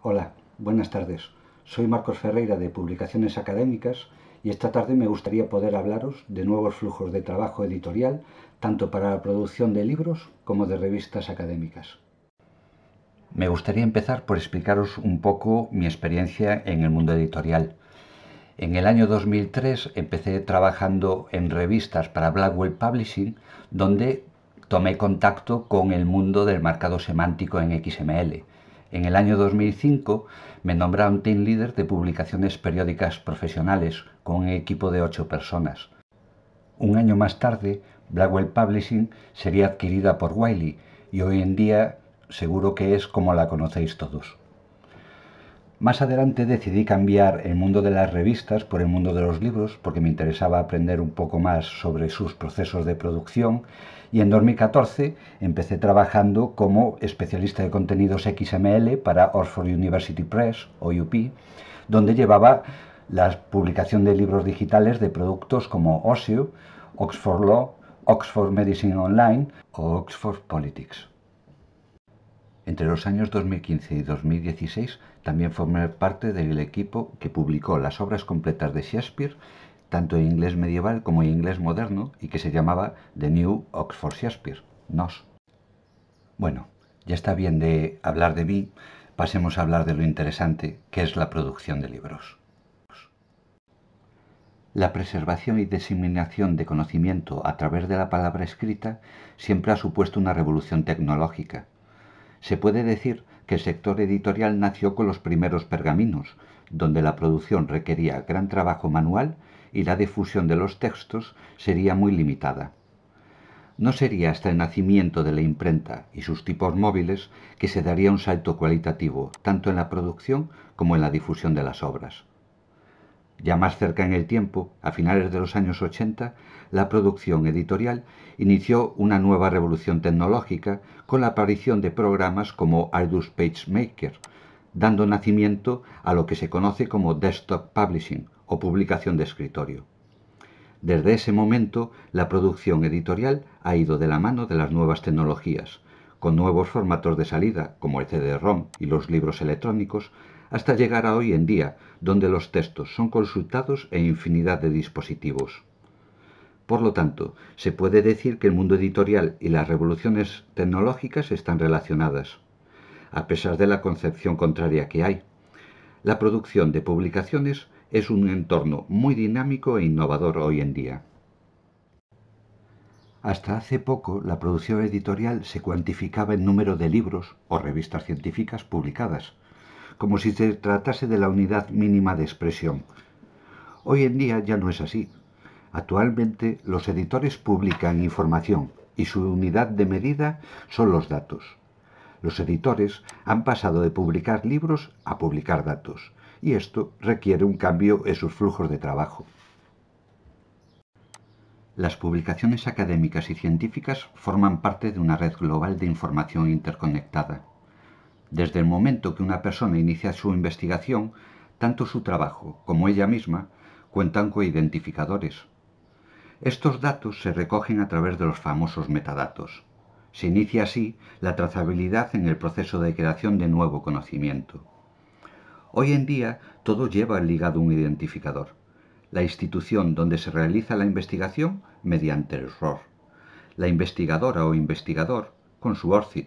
Hola, buenas tardes. Soy Marcos Ferreira de Publicaciones Académicas y esta tarde me gustaría poder hablaros de nuevos flujos de trabajo editorial, tanto para la producción de libros como de revistas académicas. Me gustaría empezar por explicaros un poco mi experiencia en el mundo editorial. En el año 2003 empecé trabajando en revistas para Blackwell Publishing, donde tomé contacto con el mundo del marcado semántico en XML en el año 2005 me nombraron team leader de publicaciones periódicas profesionales con un equipo de ocho personas. Un año más tarde, Blackwell Publishing sería adquirida por Wiley y hoy en día seguro que es como la conocéis todos. Más adelante decidí cambiar el mundo de las revistas por el mundo de los libros, porque me interesaba aprender un poco más sobre sus procesos de producción, y en 2014 empecé trabajando como especialista de contenidos XML para Oxford University Press, OUP, donde llevaba la publicación de libros digitales de productos como OSEO, Oxford Law, Oxford Medicine Online o Oxford Politics. Entre los años 2015 y 2016 también formé parte del equipo que publicó las obras completas de Shakespeare, tanto en inglés medieval como en inglés moderno, y que se llamaba The New Oxford Shakespeare, NOS. Bueno, ya está bien de hablar de mí, pasemos a hablar de lo interesante que es la producción de libros. La preservación y diseminación de conocimiento a través de la palabra escrita siempre ha supuesto una revolución tecnológica se puede decir que el sector editorial nació con los primeros pergaminos, donde la producción requería gran trabajo manual y la difusión de los textos sería muy limitada. No sería hasta el nacimiento de la imprenta y sus tipos móviles que se daría un salto cualitativo, tanto en la producción como en la difusión de las obras. Ya más cerca en el tiempo, a finales de los años 80, la producción editorial inició una nueva revolución tecnológica con la aparición de programas como Page PageMaker, dando nacimiento a lo que se conoce como desktop publishing o publicación de escritorio. Desde ese momento, la producción editorial ha ido de la mano de las nuevas tecnologías, con nuevos formatos de salida como el CD-ROM y los libros electrónicos, hasta llegar a hoy en día, donde los textos son consultados en infinidad de dispositivos. Por lo tanto, se puede decir que el mundo editorial y las revoluciones tecnológicas están relacionadas, a pesar de la concepción contraria que hay. La producción de publicaciones es un entorno muy dinámico e innovador hoy en día. Hasta hace poco, la producción editorial se cuantificaba en número de libros o revistas científicas publicadas, como si se tratase de la unidad mínima de expresión. Hoy en día ya no es así. Actualmente los editores publican información y su unidad de medida son los datos. Los editores han pasado de publicar libros a publicar datos y esto requiere un cambio en sus flujos de trabajo. Las publicaciones académicas y científicas forman parte de una red global de información interconectada. Desde el momento que una persona inicia su investigación, tanto su trabajo como ella misma cuentan con identificadores. Estos datos se recogen a través de los famosos metadatos. Se inicia así la trazabilidad en el proceso de creación de nuevo conocimiento. Hoy en día todo lleva ligado un identificador, la institución donde se realiza la investigación mediante el ROR, la investigadora o investigador con su ORCID,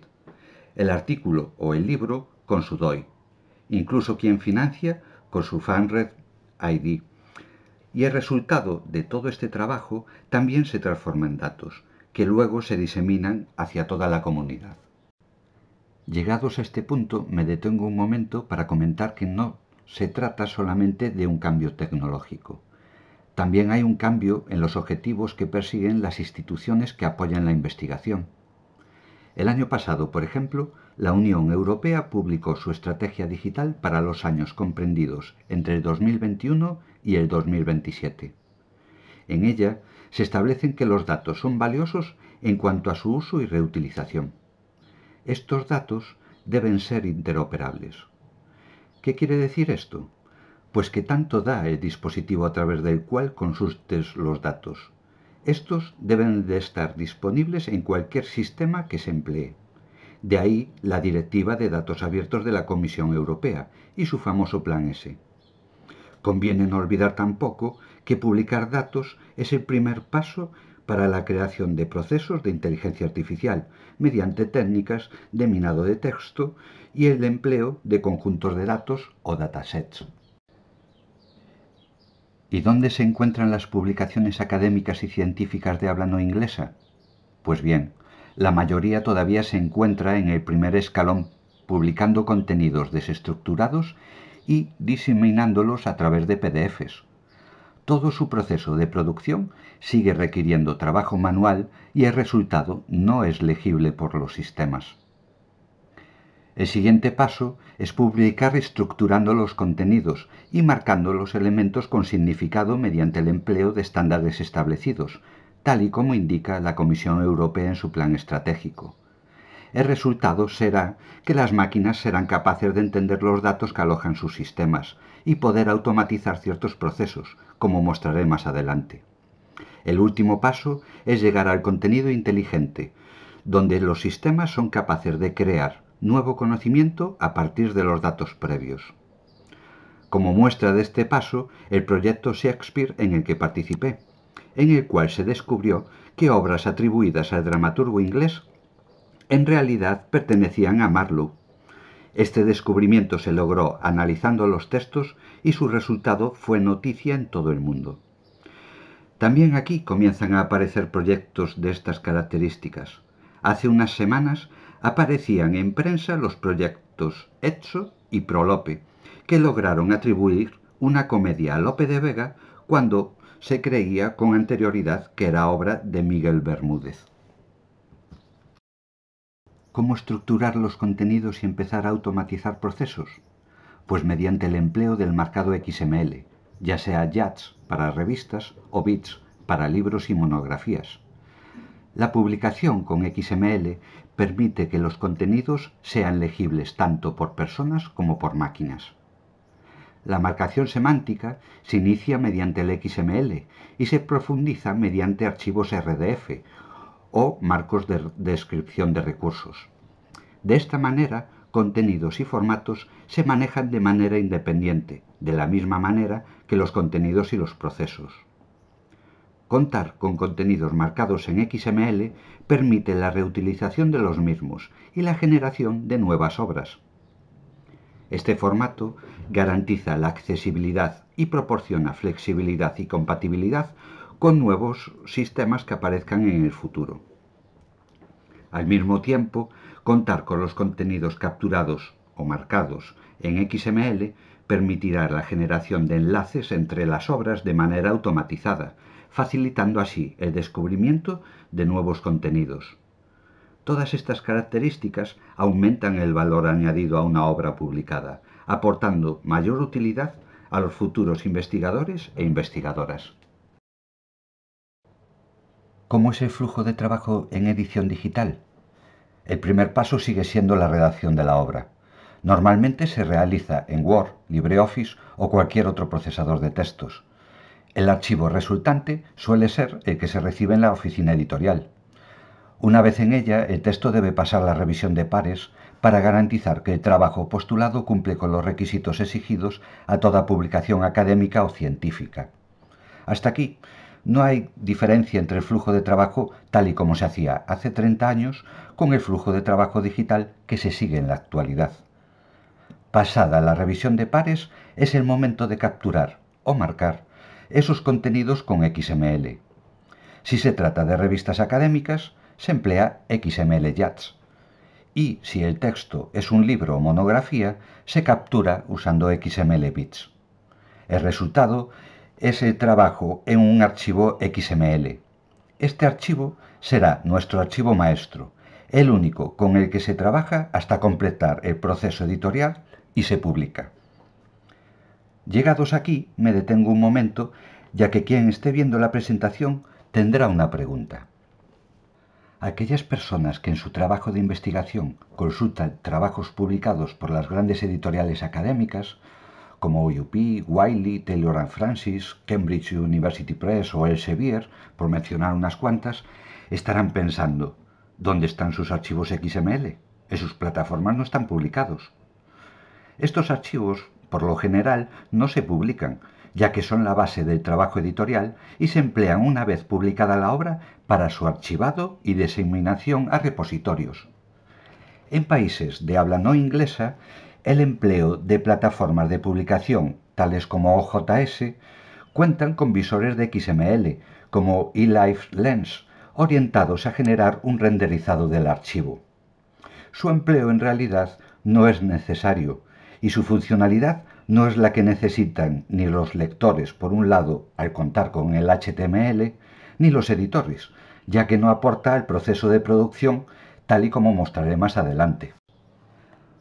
el artículo o el libro con su DOI, incluso quien financia con su FanRed ID. Y el resultado de todo este trabajo también se transforma en datos, que luego se diseminan hacia toda la comunidad. Llegados a este punto, me detengo un momento para comentar que no se trata solamente de un cambio tecnológico. También hay un cambio en los objetivos que persiguen las instituciones que apoyan la investigación. El año pasado, por ejemplo, la Unión Europea publicó su estrategia digital para los años comprendidos entre el 2021 y el 2027. En ella se establecen que los datos son valiosos en cuanto a su uso y reutilización. Estos datos deben ser interoperables. ¿Qué quiere decir esto? Pues que tanto da el dispositivo a través del cual consultes los datos, estos deben de estar disponibles en cualquier sistema que se emplee. De ahí la Directiva de Datos Abiertos de la Comisión Europea y su famoso Plan S. Conviene no olvidar tampoco que publicar datos es el primer paso para la creación de procesos de inteligencia artificial mediante técnicas de minado de texto y el empleo de conjuntos de datos o datasets. ¿Y dónde se encuentran las publicaciones académicas y científicas de habla no inglesa? Pues bien, la mayoría todavía se encuentra en el primer escalón, publicando contenidos desestructurados y diseminándolos a través de PDFs. Todo su proceso de producción sigue requiriendo trabajo manual y el resultado no es legible por los sistemas. El siguiente paso es publicar estructurando los contenidos y marcando los elementos con significado mediante el empleo de estándares establecidos, tal y como indica la Comisión Europea en su plan estratégico. El resultado será que las máquinas serán capaces de entender los datos que alojan sus sistemas y poder automatizar ciertos procesos, como mostraré más adelante. El último paso es llegar al contenido inteligente, donde los sistemas son capaces de crear, nuevo conocimiento a partir de los datos previos. Como muestra de este paso, el proyecto Shakespeare en el que participé, en el cual se descubrió que obras atribuidas al dramaturgo inglés en realidad pertenecían a Marlowe. Este descubrimiento se logró analizando los textos y su resultado fue noticia en todo el mundo. También aquí comienzan a aparecer proyectos de estas características. Hace unas semanas aparecían en prensa los proyectos Etso y Prolope, que lograron atribuir una comedia a Lope de Vega cuando se creía con anterioridad que era obra de Miguel Bermúdez. ¿Cómo estructurar los contenidos y empezar a automatizar procesos? Pues mediante el empleo del marcado XML, ya sea JATS para revistas o BITS para libros y monografías. La publicación con XML permite que los contenidos sean legibles tanto por personas como por máquinas. La marcación semántica se inicia mediante el XML y se profundiza mediante archivos RDF o marcos de descripción de recursos. De esta manera, contenidos y formatos se manejan de manera independiente, de la misma manera que los contenidos y los procesos. Contar con contenidos marcados en XML permite la reutilización de los mismos y la generación de nuevas obras. Este formato garantiza la accesibilidad y proporciona flexibilidad y compatibilidad con nuevos sistemas que aparezcan en el futuro. Al mismo tiempo, contar con los contenidos capturados o marcados en XML permitirá la generación de enlaces entre las obras de manera automatizada, facilitando así el descubrimiento de nuevos contenidos. Todas estas características aumentan el valor añadido a una obra publicada, aportando mayor utilidad a los futuros investigadores e investigadoras. ¿Cómo es el flujo de trabajo en edición digital? El primer paso sigue siendo la redacción de la obra. Normalmente se realiza en Word, LibreOffice o cualquier otro procesador de textos. El archivo resultante suele ser el que se recibe en la oficina editorial. Una vez en ella, el texto debe pasar la revisión de pares para garantizar que el trabajo postulado cumple con los requisitos exigidos a toda publicación académica o científica. Hasta aquí, no hay diferencia entre el flujo de trabajo tal y como se hacía hace 30 años con el flujo de trabajo digital que se sigue en la actualidad. Pasada la revisión de pares, es el momento de capturar o marcar esos contenidos con XML. Si se trata de revistas académicas, se emplea XML JATS. Y si el texto es un libro o monografía, se captura usando XML bits. El resultado es el trabajo en un archivo XML. Este archivo será nuestro archivo maestro, el único con el que se trabaja hasta completar el proceso editorial y se publica. Llegados aquí, me detengo un momento, ya que quien esté viendo la presentación tendrá una pregunta. Aquellas personas que en su trabajo de investigación consultan trabajos publicados por las grandes editoriales académicas, como OUP, Wiley, Taylor and Francis, Cambridge University Press o Elsevier, por mencionar unas cuantas, estarán pensando, ¿dónde están sus archivos XML? En sus plataformas no están publicados. Estos archivos por lo general, no se publican, ya que son la base del trabajo editorial y se emplean una vez publicada la obra para su archivado y diseminación a repositorios. En países de habla no inglesa, el empleo de plataformas de publicación, tales como OJS, cuentan con visores de XML, como eLife Lens, orientados a generar un renderizado del archivo. Su empleo en realidad no es necesario, y su funcionalidad no es la que necesitan ni los lectores, por un lado, al contar con el HTML, ni los editores, ya que no aporta al proceso de producción tal y como mostraré más adelante.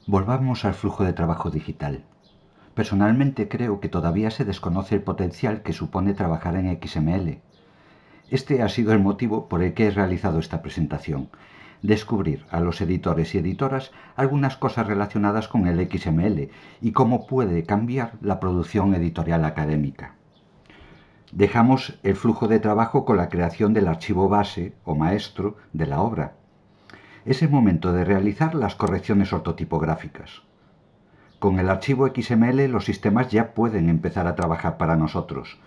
Volvamos al flujo de trabajo digital. Personalmente creo que todavía se desconoce el potencial que supone trabajar en XML. Este ha sido el motivo por el que he realizado esta presentación, descubrir a los editores y editoras algunas cosas relacionadas con el XML y cómo puede cambiar la producción editorial académica. Dejamos el flujo de trabajo con la creación del archivo base o maestro de la obra. Es el momento de realizar las correcciones ortotipográficas. Con el archivo XML los sistemas ya pueden empezar a trabajar para nosotros.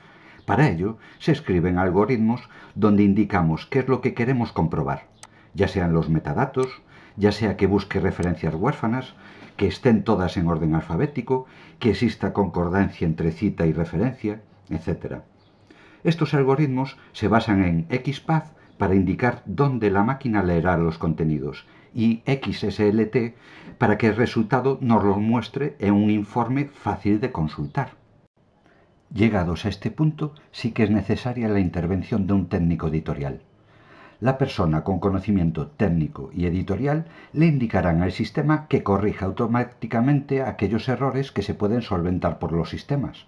Para ello, se escriben algoritmos donde indicamos qué es lo que queremos comprobar ya sean los metadatos, ya sea que busque referencias huérfanas, que estén todas en orden alfabético, que exista concordancia entre cita y referencia, etc. Estos algoritmos se basan en XPath para indicar dónde la máquina leerá los contenidos y XSLT para que el resultado nos lo muestre en un informe fácil de consultar. Llegados a este punto, sí que es necesaria la intervención de un técnico editorial la persona con conocimiento técnico y editorial le indicarán al sistema que corrija automáticamente aquellos errores que se pueden solventar por los sistemas.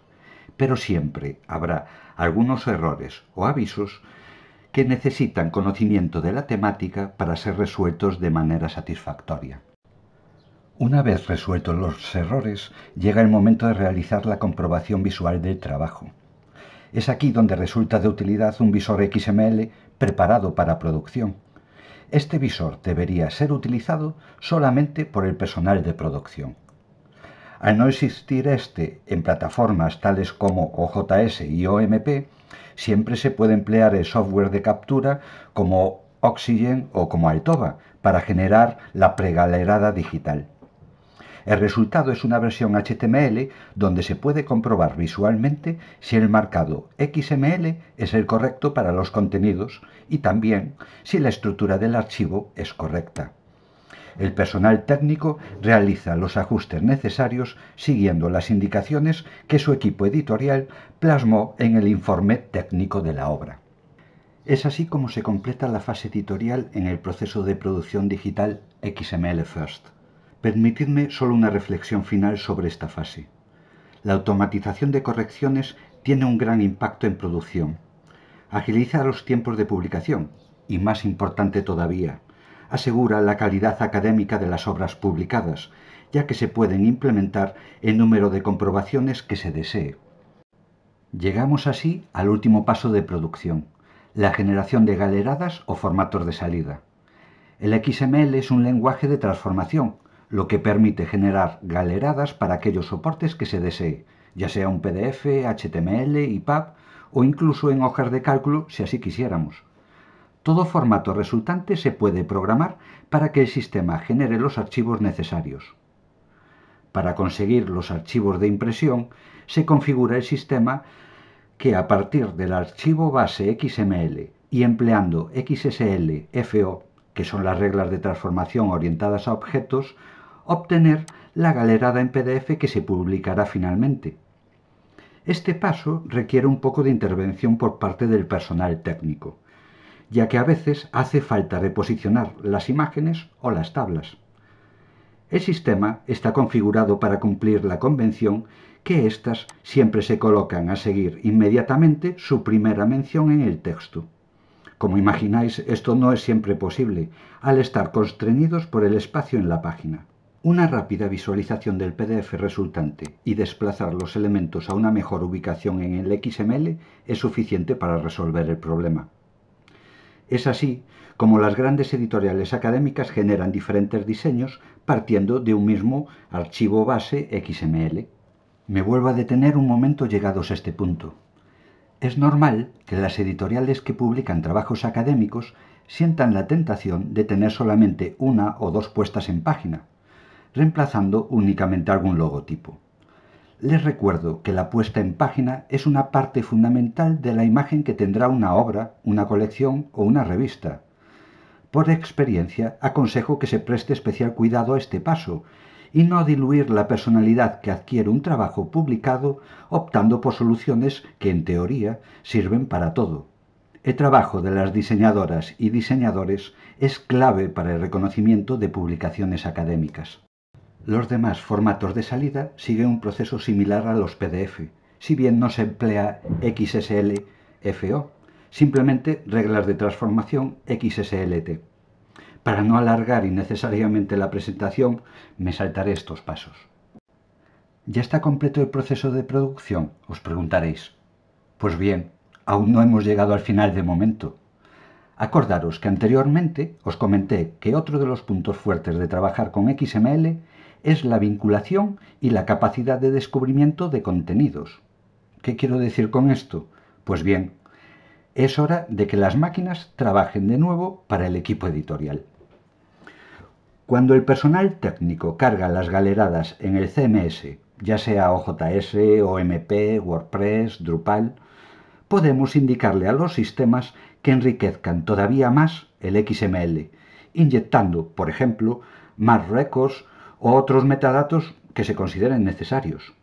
Pero siempre habrá algunos errores o avisos que necesitan conocimiento de la temática para ser resueltos de manera satisfactoria. Una vez resueltos los errores, llega el momento de realizar la comprobación visual del trabajo. Es aquí donde resulta de utilidad un visor XML preparado para producción. Este visor debería ser utilizado solamente por el personal de producción. Al no existir este en plataformas tales como OJS y OMP, siempre se puede emplear el software de captura como Oxygen o como Altova para generar la pregalerada digital. El resultado es una versión HTML donde se puede comprobar visualmente si el marcado XML es el correcto para los contenidos y también si la estructura del archivo es correcta. El personal técnico realiza los ajustes necesarios siguiendo las indicaciones que su equipo editorial plasmó en el informe técnico de la obra. Es así como se completa la fase editorial en el proceso de producción digital XML First. Permitidme solo una reflexión final sobre esta fase. La automatización de correcciones tiene un gran impacto en producción. Agiliza los tiempos de publicación y, más importante todavía, asegura la calidad académica de las obras publicadas, ya que se pueden implementar el número de comprobaciones que se desee. Llegamos así al último paso de producción, la generación de galeradas o formatos de salida. El XML es un lenguaje de transformación lo que permite generar galeradas para aquellos soportes que se desee, ya sea un PDF, HTML, IPAP o incluso en hojas de cálculo si así quisiéramos. Todo formato resultante se puede programar para que el sistema genere los archivos necesarios. Para conseguir los archivos de impresión, se configura el sistema que a partir del archivo base XML y empleando XSL, FO, que son las reglas de transformación orientadas a objetos, obtener la galerada en PDF que se publicará finalmente. Este paso requiere un poco de intervención por parte del personal técnico, ya que a veces hace falta reposicionar las imágenes o las tablas. El sistema está configurado para cumplir la convención que éstas siempre se colocan a seguir inmediatamente su primera mención en el texto. Como imagináis, esto no es siempre posible, al estar constreñidos por el espacio en la página una rápida visualización del PDF resultante y desplazar los elementos a una mejor ubicación en el XML es suficiente para resolver el problema. Es así como las grandes editoriales académicas generan diferentes diseños partiendo de un mismo archivo base XML. Me vuelvo a detener un momento llegados a este punto. Es normal que las editoriales que publican trabajos académicos sientan la tentación de tener solamente una o dos puestas en página, reemplazando únicamente algún logotipo. Les recuerdo que la puesta en página es una parte fundamental de la imagen que tendrá una obra, una colección o una revista. Por experiencia, aconsejo que se preste especial cuidado a este paso y no diluir la personalidad que adquiere un trabajo publicado optando por soluciones que en teoría sirven para todo. El trabajo de las diseñadoras y diseñadores es clave para el reconocimiento de publicaciones académicas. Los demás formatos de salida siguen un proceso similar a los PDF, si bien no se emplea XSLFO, simplemente reglas de transformación XSLT. Para no alargar innecesariamente la presentación, me saltaré estos pasos. ¿Ya está completo el proceso de producción? Os preguntaréis. Pues bien, aún no hemos llegado al final de momento. Acordaros que anteriormente os comenté que otro de los puntos fuertes de trabajar con XML es la vinculación y la capacidad de descubrimiento de contenidos. ¿Qué quiero decir con esto? Pues bien, es hora de que las máquinas trabajen de nuevo para el equipo editorial. Cuando el personal técnico carga las galeradas en el CMS, ya sea OJS, OMP, WordPress, Drupal, podemos indicarle a los sistemas que enriquezcan todavía más el XML, inyectando, por ejemplo, más récords, o otros metadatos que se consideren necesarios.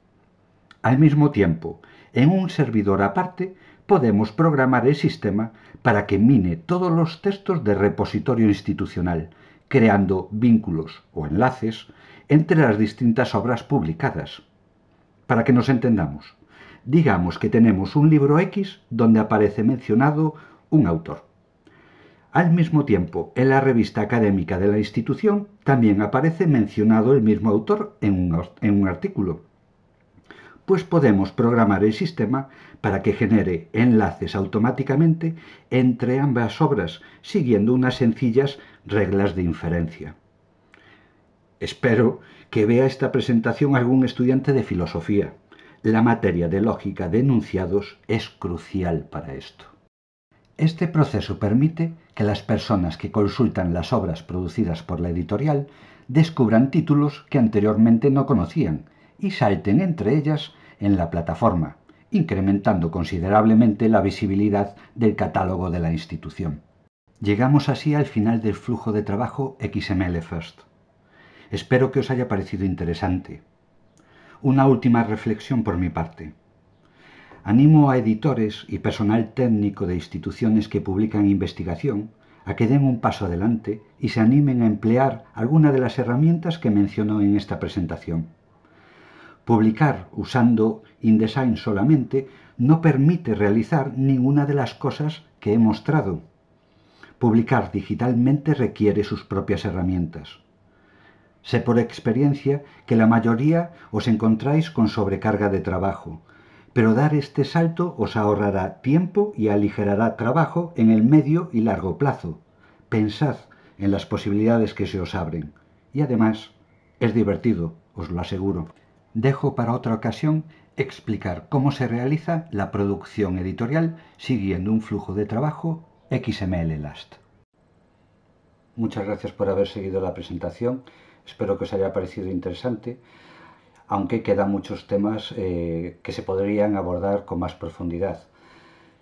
Al mismo tiempo, en un servidor aparte, podemos programar el sistema para que mine todos los textos de repositorio institucional, creando vínculos o enlaces entre las distintas obras publicadas. Para que nos entendamos, digamos que tenemos un libro X donde aparece mencionado un autor. Al mismo tiempo, en la revista académica de la institución también aparece mencionado el mismo autor en un, artículo pues podemos programar el sistema para que genere enlaces automáticamente entre ambas obras, siguiendo unas sencillas reglas de inferencia. Espero que vea esta presentación algún estudiante de filosofía. La materia de lógica de enunciados es crucial para esto. Este proceso permite que las personas que consultan las obras producidas por la editorial descubran títulos que anteriormente no conocían y salten entre ellas en la plataforma, incrementando considerablemente la visibilidad del catálogo de la institución. Llegamos así al final del flujo de trabajo XML First. Espero que os haya parecido interesante. Una última reflexión por mi parte. Animo a editores y personal técnico de instituciones que publican investigación a que den un paso adelante y se animen a emplear alguna de las herramientas que menciono en esta presentación. Publicar usando InDesign solamente no permite realizar ninguna de las cosas que he mostrado. Publicar digitalmente requiere sus propias herramientas. Sé por experiencia que la mayoría os encontráis con sobrecarga de trabajo, pero dar este salto os ahorrará tiempo y aligerará trabajo en el medio y largo plazo. Pensad en las posibilidades que se os abren. Y además, es divertido, os lo aseguro. Dejo para otra ocasión explicar cómo se realiza la producción editorial siguiendo un flujo de trabajo XML Last. Muchas gracias por haber seguido la presentación. Espero que os haya parecido interesante aunque quedan muchos temas eh, que se podrían abordar con más profundidad.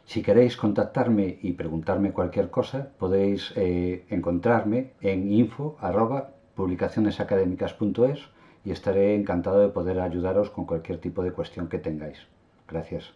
Si queréis contactarme y preguntarme cualquier cosa, podéis eh, encontrarme en info.publicacionesacadémicas.es y estaré encantado de poder ayudaros con cualquier tipo de cuestión que tengáis. Gracias.